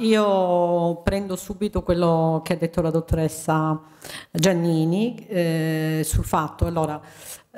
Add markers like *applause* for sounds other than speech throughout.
Io prendo subito quello che ha detto la dottoressa Giannini eh, sul fatto, allora,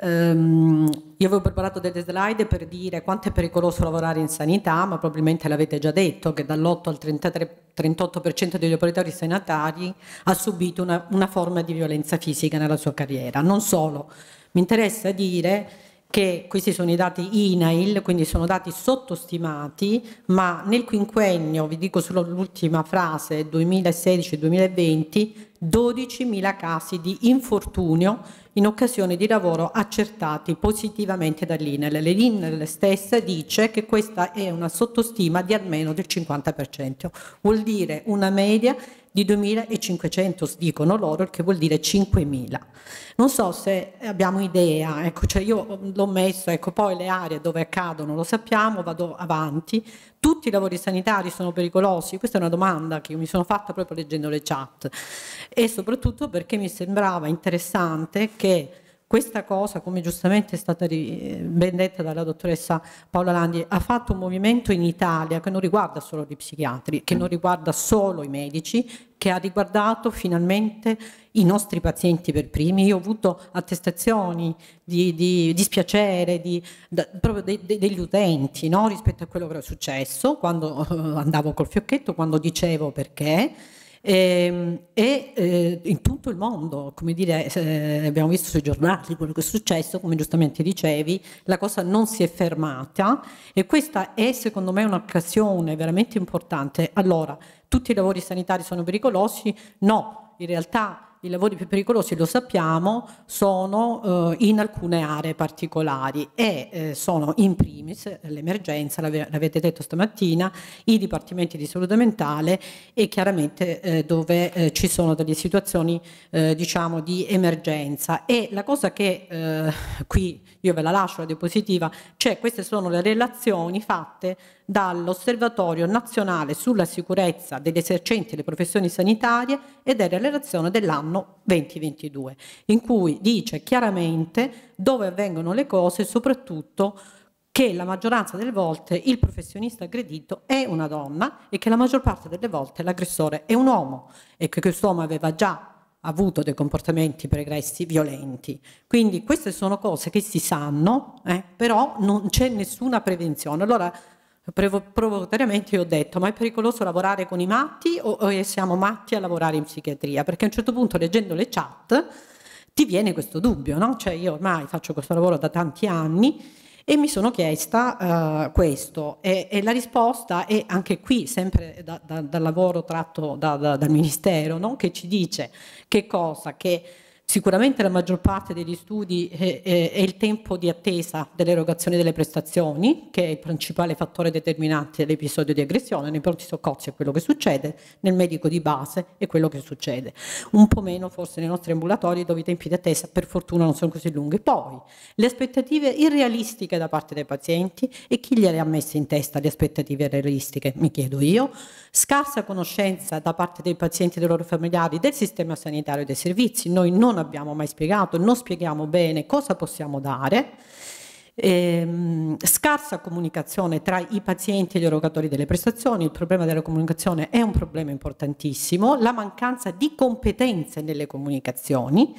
ehm, io avevo preparato delle slide per dire quanto è pericoloso lavorare in sanità, ma probabilmente l'avete già detto che dall'8 al 33, 38% degli operatori sanitari ha subito una, una forma di violenza fisica nella sua carriera. Non solo, mi interessa dire che questi sono i dati INAIL, quindi sono dati sottostimati, ma nel quinquennio, vi dico solo l'ultima frase, 2016-2020, 12.000 casi di infortunio in occasione di lavoro accertati positivamente dall'INEL. L'INEL stessa dice che questa è una sottostima di almeno del 50%, vuol dire una media di 2.500, dicono loro, che vuol dire 5.000. Non so se abbiamo idea, ecco, cioè io l'ho messo, ecco, poi le aree dove accadono lo sappiamo, vado avanti, tutti i lavori sanitari sono pericolosi? Questa è una domanda che mi sono fatta proprio leggendo le chat e soprattutto perché mi sembrava interessante che questa cosa, come giustamente è stata ben detta dalla dottoressa Paola Landi, ha fatto un movimento in Italia che non riguarda solo gli psichiatri, che mm. non riguarda solo i medici, che ha riguardato finalmente i nostri pazienti per primi. Io ho avuto attestazioni di, di dispiacere di, da, proprio de, de, degli utenti no? rispetto a quello che era successo quando eh, andavo col fiocchetto, quando dicevo perché. Ehm, e, e eh, in tutto il mondo, come dire, eh, abbiamo visto sui giornali quello che è successo, come giustamente dicevi, la cosa non si è fermata e questa è secondo me un'occasione veramente importante. Allora, tutti i lavori sanitari sono pericolosi? No, in realtà i lavori più pericolosi, lo sappiamo, sono eh, in alcune aree particolari e eh, sono in primis l'emergenza, l'ave, l'avete detto stamattina, i dipartimenti di salute mentale e chiaramente eh, dove eh, ci sono delle situazioni eh, diciamo di emergenza. E la cosa che eh, qui io ve la lascio la diapositiva, cioè queste sono le relazioni fatte dall'Osservatorio nazionale sulla sicurezza degli esercenti e le professioni sanitarie ed è la relazione dell'anno anno 2022, in cui dice chiaramente dove avvengono le cose e soprattutto che la maggioranza delle volte il professionista aggredito è una donna e che la maggior parte delle volte l'aggressore è un uomo e che quest'uomo aveva già avuto dei comportamenti pregressi violenti. Quindi queste sono cose che si sanno, eh, però non c'è nessuna prevenzione. Allora provocatoriamente ho detto ma è pericoloso lavorare con i matti o, o siamo matti a lavorare in psichiatria? Perché a un certo punto leggendo le chat ti viene questo dubbio, no? Cioè io ormai faccio questo lavoro da tanti anni e mi sono chiesta uh, questo e, e, la risposta è anche qui, sempre da, da, dal lavoro tratto da, dal Ministero, no? che ci dice che cosa? Che Sicuramente la maggior parte degli studi è, è, è il tempo di attesa dell'erogazione delle prestazioni, che è il principale fattore determinante dell'episodio di aggressione, nei pronti soccorsi è quello che succede, nel medico di base è quello che succede. Un po' meno forse nei nostri ambulatori dove i tempi di attesa per fortuna non sono così lunghi. Poi le aspettative irrealistiche da parte dei pazienti e chi gliele ha messe in testa le aspettative irrealistiche, mi chiedo io. Scarsa conoscenza da parte dei pazienti e dei loro familiari del sistema sanitario e dei servizi. Noi non abbiamo mai spiegato, non spieghiamo bene cosa possiamo dare. Ehm, scarsa comunicazione tra i pazienti e gli erogatori delle prestazioni, il problema della comunicazione è un problema importantissimo, la mancanza di competenze nelle comunicazioni,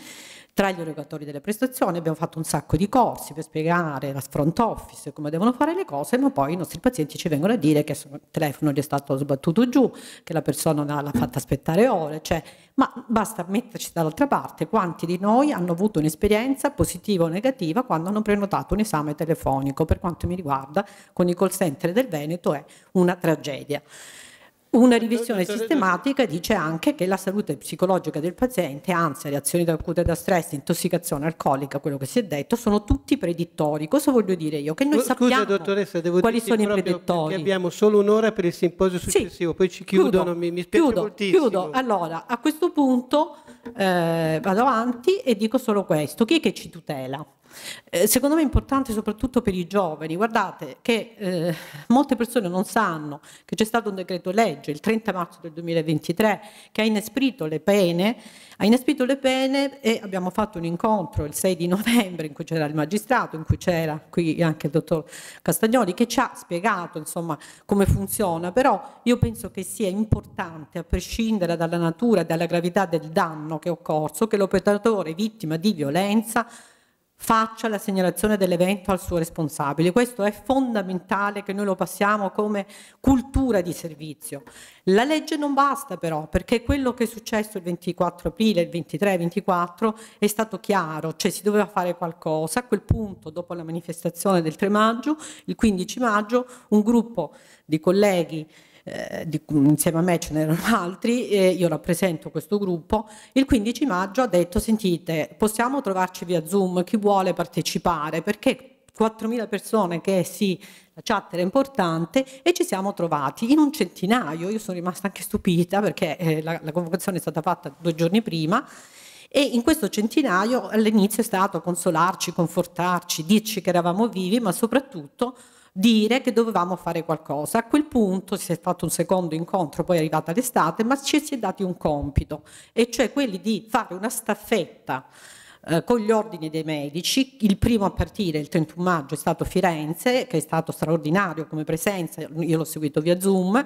tra gli erogatori delle prestazioni, abbiamo fatto un sacco di corsi per spiegare la front office come devono fare le cose, ma poi i nostri pazienti ci vengono a dire che il telefono gli è stato sbattuto giù, che la persona l'ha, fatta aspettare ore, cioè, ma basta metterci dall'altra parte quanti di noi hanno avuto un'esperienza positiva o negativa quando hanno prenotato un esame telefonico, per quanto mi riguarda con i call center del Veneto è una tragedia. Una revisione sistematica dice anche che la salute psicologica del paziente, ansia, reazioni acute da stress, intossicazione alcolica, quello che si è detto, sono tutti predittori. Cosa voglio dire io? Che noi Scusa, sappiamo dottoressa, devo quali sono i predittori. Abbiamo solo un'ora per il simposio successivo, sì, poi ci chiudono, chiudo, mi, mi spiace chiudo, moltissimo. Chiudo. Allora, a questo punto eh, vado avanti e dico solo questo. Chi è che ci tutela? Eh, secondo me è importante soprattutto per i giovani. Guardate che eh, molte persone non sanno che c'è stato un decreto legge il 30 marzo del 2023 che ha inesprito le pene, ha inesprito le pene e abbiamo fatto un incontro il 6 di novembre in cui c'era il magistrato, in cui c'era qui anche il dottor Castagnoli che ci ha spiegato insomma come funziona, però io penso che sia importante a prescindere dalla natura e dalla gravità del danno che è occorso che l'operatore vittima di violenza faccia la segnalazione dell'evento al suo responsabile. Questo è fondamentale che noi lo passiamo come cultura di servizio. La legge non basta però perché quello che è successo il 24 aprile, il 23-24 è stato chiaro, cioè si doveva fare qualcosa. A quel punto, dopo la manifestazione del 3 maggio, il 15 maggio, un gruppo di colleghi eh, di, insieme a me ce n'erano *laughs* altri, e io rappresento questo gruppo, il 15 maggio ha detto sentite possiamo trovarci via Zoom, chi vuole partecipare perché 4.000 persone che sì, la chat era importante e ci siamo trovati in un centinaio, io sono rimasta anche stupita perché eh, la, la convocazione è stata fatta due giorni prima e in questo centinaio all'inizio è stato consolarci, confortarci, dirci che eravamo vivi ma soprattutto dire che dovevamo fare qualcosa. A quel punto si è fatto un secondo incontro, poi è arrivata l'estate, ma ci si è dati un compito, e cioè quelli di fare una staffetta eh, con gli ordini dei medici, il primo a partire il 31 maggio è stato Firenze, che è stato straordinario come presenza, io l'ho seguito via Zoom,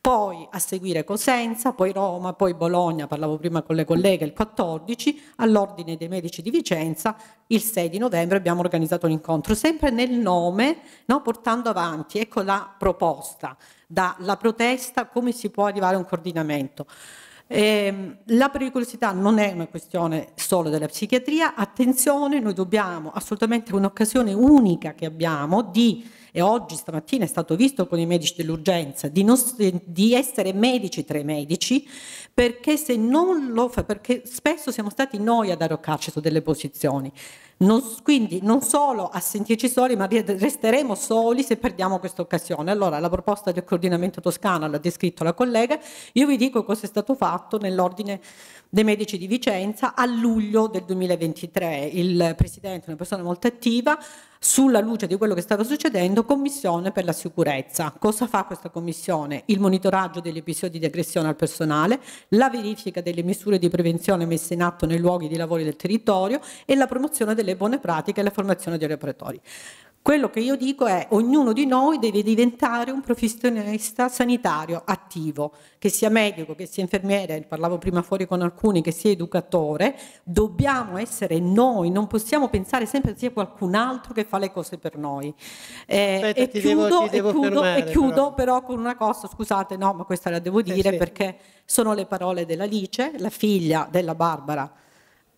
poi a seguire Cosenza, poi Roma, poi Bologna, parlavo prima con le colleghe, il 14, all'Ordine dei Medici di Vicenza, il 6 di novembre abbiamo organizzato un incontro, sempre nel nome, no, portando avanti, ecco la proposta, dalla protesta come si può arrivare a un coordinamento. Eh, la pericolosità non è una questione solo della psichiatria, attenzione, noi dobbiamo assolutamente un'occasione unica che abbiamo di, e oggi stamattina è stato visto con i medici dell'urgenza, di, di, essere medici tra i medici, perché se non lo fa, perché spesso siamo stati noi ad arroccarci su delle posizioni. Non, quindi non solo a sentirci soli, ma resteremo soli se perdiamo questa occasione. Allora, la proposta del coordinamento toscano l'ha descritto la collega, io vi dico cosa è stato fatto nell'ordine dei medici di Vicenza a luglio del 2023. Il Presidente, una persona molto attiva, sulla luce di quello che stava succedendo, commissione per la sicurezza. Cosa fa questa commissione? Il monitoraggio degli episodi di aggressione al personale, la verifica delle misure di prevenzione messe in atto nei luoghi di lavoro del territorio e la promozione delle buone pratiche e la formazione degli operatori. Quello che io dico è ognuno di noi deve diventare un professionista sanitario attivo, che sia medico, che sia infermiere, parlavo prima fuori con alcuni, che sia educatore, dobbiamo essere noi, non possiamo pensare sempre sia qualcun altro che fa le cose per noi. Eh, Aspetta, e, chiudo, devo, e, chiudo, fermare, e chiudo, però. però. con una cosa, scusate, no, ma questa la devo eh, dire eh sì. perché sono le parole dell'Alice, la figlia della Barbara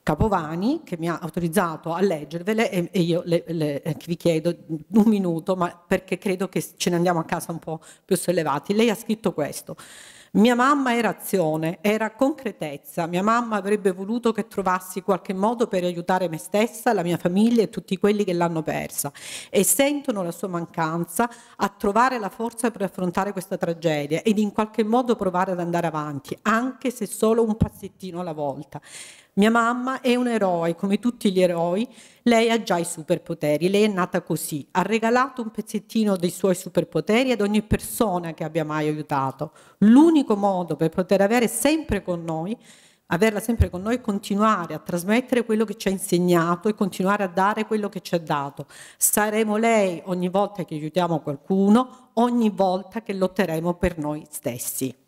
Capovani che mi ha autorizzato a leggervele e, e io le, le, eh, vi chiedo un minuto ma perché credo che ce ne andiamo a casa un po' più sollevati. Lei ha scritto questo. Mia mamma era azione, era concretezza. Mia mamma avrebbe voluto che trovassi qualche modo per aiutare me stessa, la mia famiglia e tutti quelli che l'hanno persa e sentono la sua mancanza a trovare la forza per affrontare questa tragedia ed in qualche modo provare ad andare avanti, anche se solo un passettino alla volta. Mia mamma è un eroe, come tutti gli eroi, lei ha già i superpoteri, lei è nata così, ha regalato un pezzettino dei suoi superpoteri ad ogni persona che abbia mai aiutato. L'unico modo per poter avere sempre con noi averla sempre con noi e continuare a trasmettere quello che ci ha insegnato e continuare a dare quello che ci ha dato. Saremo lei ogni volta che aiutiamo qualcuno, ogni volta che lotteremo per noi stessi.